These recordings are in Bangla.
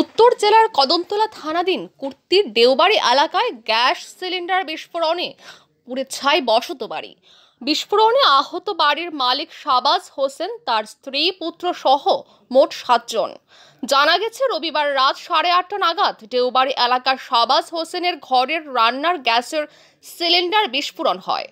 উত্তর জেলার কদমতলা থানাধীন কুর্তির দেওবাড়ি এলাকায় গ্যাস সিলিন্ডার বিস্ফোরণে পুড়ে ছাই বসত বাড়ি বিস্ফোরণে আহত বাড়ির মালিক শাবাজ হোসেন তার স্ত্রী পুত্র সহ মোট সাতজন জানা গেছে রবিবার রাত সাড়ে আটটা নাগাদ দেওবাড়ি এলাকার শাবাজ হোসেনের ঘরের রান্নার গ্যাসের সিলিন্ডার বিস্ফোরণ হয়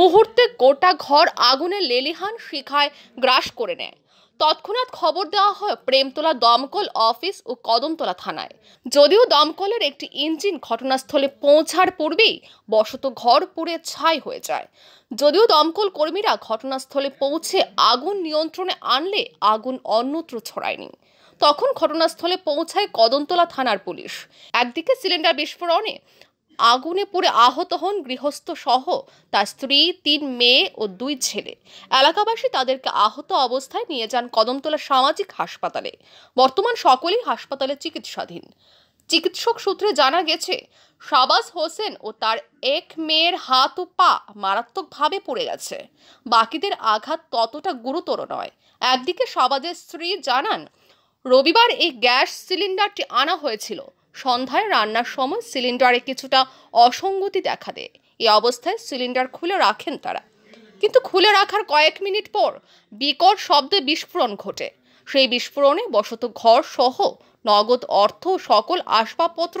মুহূর্তে গোটা ঘর আগুনে লেলিহান শিখায় গ্রাস করে নেয় তৎক্ষণাৎ খবর দেওয়া হয় প্রেমতলা দমকল অফিস ও কদমতলা থানায় যদিও দমকলের একটি ইঞ্জিন ঘটনাস্থলে পৌঁছার পূর্বেই বসত ঘর পুড়ে ছাই হয়ে যায় যদিও দমকল কর্মীরা ঘটনাস্থলে পৌঁছে আগুন নিয়ন্ত্রণে আনলে আগুন অন্যত্র ছড়ায়নি তখন ঘটনাস্থলে পৌঁছায় কদমতলা থানার পুলিশ একদিকে সিলিন্ডার বিস্ফোরণে আগুনে পুড়ে আহত হন গৃহস্থ সহ তার স্ত্রী তিন মেয়ে ও দুই ছেলে এলাকাবাসী তাদেরকে আহত অবস্থায় নিয়ে যান কদমতলা সামাজিক হাসপাতালে বর্তমান সকলেই হাসপাতালে চিকিৎসাধীন চিকিৎসক সূত্রে জানা গেছে শাবাজ হোসেন ও তার এক মেয়ের হাত ও পা মারাত্মকভাবে পড়ে গেছে বাকিদের আঘাত ততটা গুরুতর নয় একদিকে শাবাজের স্ত্রী জানান রবিবার এই গ্যাস সিলিন্ডারটি আনা হয়েছিল সন্ধ্যায় রান্নার সময় সিলিন্ডারে কিছুটা অসঙ্গতি দেখা দেয় এই অবস্থায় সিলিন্ডার খুলে রাখেন তারা কিন্তু খুলে রাখার কয়েক মিনিট পর বিকট শব্দে বিস্ফোরণ ঘটে সেই বিস্ফোরণে বসত ঘর সহ নগদ অর্থ সকল আসবাবপত্র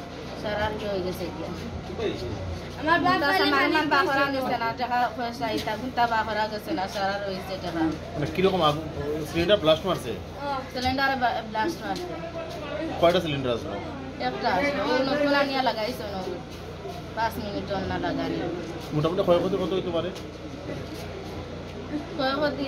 সারান কি হয়ে গেছে গিয়া আমার বাবা আমার মান বাহরা গেছে না টাকা পয়সা ইতা গুনতা বাহরা গেছে না সারা রইছে টাকা মানে কি রকম মোটামুটি ক্ষয়ক্ষতি কত হইতে পারে ক্ষয়ক্ষতি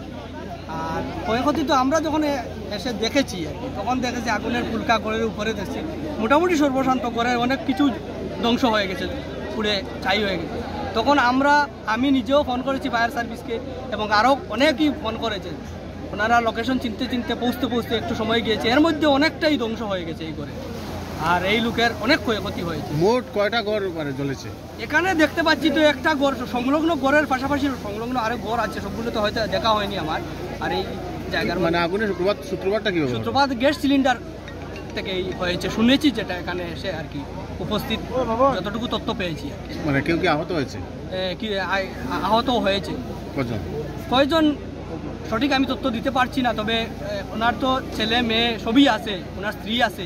আর ক্ষয়ক্ষতি তো আমরা যখন এসে দেখেছি তখন দেখেছি আগুনের ফুলকা ঘরের উপরে দেখছি মোটামুটি সর্বশান্ত ঘরের অনেক কিছু ধ্বংস হয়ে গেছে পুড়ে ছাই হয়ে গেছে তখন আমরা আমি নিজেও ফোন করেছি ফায়ার সার্ভিসকে এবং আরও অনেকই ফোন করেছে ওনারা লোকেশন চিনতে চিনতে পৌঁছতে পৌঁছতে একটু সময় গিয়েছে এর মধ্যে অনেকটাই ধ্বংস হয়ে গেছে এই করে আর এই লোকের অনেক ক্ষয়ক্ষতি হয়েছে মোট কয়টা গড় মানে জ্বলেছে এখানে দেখতে পাচ্ছি তো একটা গড় সংলগ্ন গড়ের পাশাপাশি সংলগ্ন আরো গড় আছে সবগুলো তো হয়তো দেখা হয়নি আমার আর এই জায়গার মানে আগুনের সূত্রপাত সূত্রপাতটা কি সূত্রপাত গ্যাস সিলিন্ডার থেকেই হয়েছে শুনেছি যেটা এখানে এসে আর কি উপস্থিত যতটুকু তথ্য পেয়েছি মানে কেউ কি আহত হয়েছে কি আহত হয়েছে কজন কয়জন সঠিক আমি তথ্য দিতে পারছি না তবে ওনার তো ছেলে মেয়ে সবই আছে ওনার স্ত্রী আছে